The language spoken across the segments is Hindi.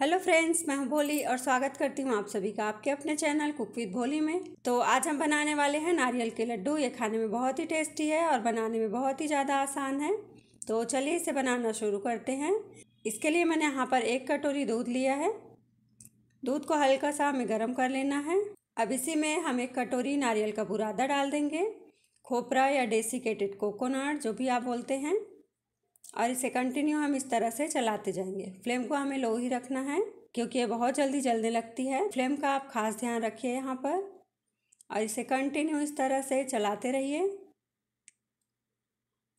हेलो फ्रेंड्स मैं हूं भोली और स्वागत करती हूं आप सभी का आपके अपने चैनल कुक विद भोली में तो आज हम बनाने वाले हैं नारियल के लड्डू ये खाने में बहुत ही टेस्टी है और बनाने में बहुत ही ज़्यादा आसान है तो चलिए इसे बनाना शुरू करते हैं इसके लिए मैंने यहाँ पर एक कटोरी दूध लिया है दूध को हल्का सा हमें गर्म कर लेना है अब इसी में हम एक कटोरी नारियल का बुरादा डाल देंगे खोपरा या डेसिकेटेड कोकोनट जो भी आप बोलते हैं और इसे कंटिन्यू हम इस तरह से चलाते जाएंगे फ्लेम को हमें लो ही रखना है क्योंकि ये बहुत जल्दी जलने लगती है फ्लेम का आप खास ध्यान रखिए यहाँ पर और इसे कंटिन्यू इस तरह से चलाते रहिए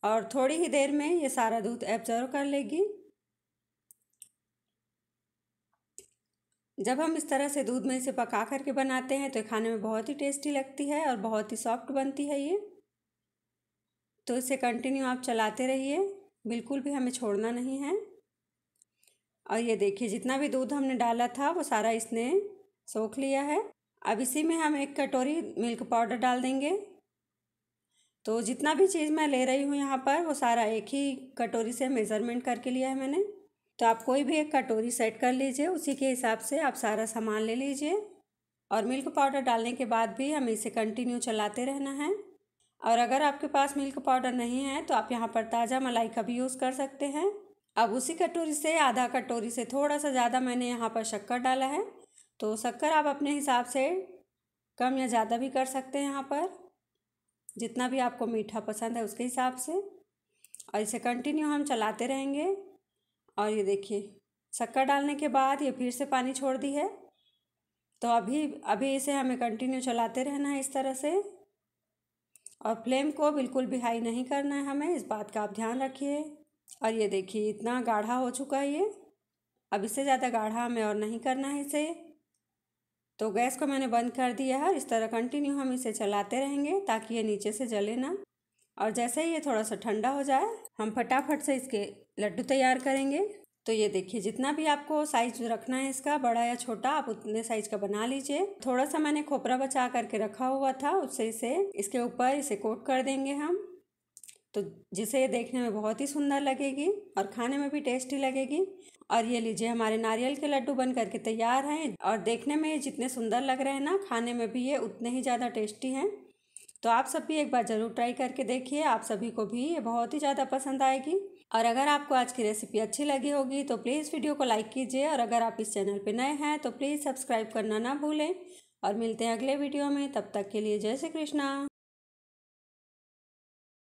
और थोड़ी ही देर में ये सारा दूध एब्जर्व कर लेगी जब हम इस तरह से दूध में इसे पका करके बनाते हैं तो खाने में बहुत ही टेस्टी लगती है और बहुत ही सॉफ्ट बनती है ये तो इसे कंटिन्यू आप चलाते रहिए बिल्कुल भी हमें छोड़ना नहीं है और ये देखिए जितना भी दूध हमने डाला था वो सारा इसने सोख लिया है अब इसी में हम एक कटोरी मिल्क पाउडर डाल देंगे तो जितना भी चीज़ मैं ले रही हूँ यहाँ पर वो सारा एक ही कटोरी से मेज़रमेंट करके लिया है मैंने तो आप कोई भी एक कटोरी सेट कर लीजिए उसी के हिसाब से आप सारा सामान ले लीजिए और मिल्क पाउडर डालने के बाद भी हमें इसे कंटिन्यू चलाते रहना है और अगर आपके पास मिल्क पाउडर नहीं है तो आप यहाँ पर ताज़ा मलाई का भी यूज़ कर सकते हैं अब उसी कटोरी से आधा कटोरी से थोड़ा सा ज़्यादा मैंने यहाँ पर शक्कर डाला है तो शक्कर आप अपने हिसाब से कम या ज़्यादा भी कर सकते हैं यहाँ पर जितना भी आपको मीठा पसंद है उसके हिसाब से और इसे कंटिन्यू हम चलाते रहेंगे और ये देखिए शक्कर डालने के बाद ये फिर से पानी छोड़ दी है तो अभी अभी इसे हमें कंटिन्यू चलाते रहना है इस तरह से और फ्लेम को बिल्कुल भी हाई नहीं करना है हमें इस बात का आप ध्यान रखिए और ये देखिए इतना गाढ़ा हो चुका है ये अब इससे ज़्यादा गाढ़ा हमें और नहीं करना है इसे तो गैस को मैंने बंद कर दिया है और इस तरह कंटिन्यू हम इसे चलाते रहेंगे ताकि ये नीचे से जले ना और जैसे ही ये थोड़ा सा ठंडा हो जाए हम फटाफट से इसके लड्डू तैयार करेंगे तो ये देखिए जितना भी आपको साइज रखना है इसका बड़ा या छोटा आप उतने साइज का बना लीजिए थोड़ा सा मैंने खोपरा बचा करके रखा हुआ था उससे इसे इसके ऊपर इसे कोट कर देंगे हम तो जिसे ये देखने में बहुत ही सुंदर लगेगी और खाने में भी टेस्टी लगेगी और ये लीजिए हमारे नारियल के लड्डू बन करके तैयार हैं और देखने में जितने सुंदर लग रहे हैं ना खाने में भी ये उतने ही ज़्यादा टेस्टी हैं तो आप सब भी एक बार ज़रूर ट्राई करके देखिए आप सभी को भी ये बहुत ही ज़्यादा पसंद आएगी और अगर आपको आज की रेसिपी अच्छी लगी होगी तो प्लीज़ वीडियो को लाइक कीजिए और अगर आप इस चैनल पर नए हैं तो प्लीज़ सब्सक्राइब करना ना भूलें और मिलते हैं अगले वीडियो में तब तक के लिए जय श्री कृष्णा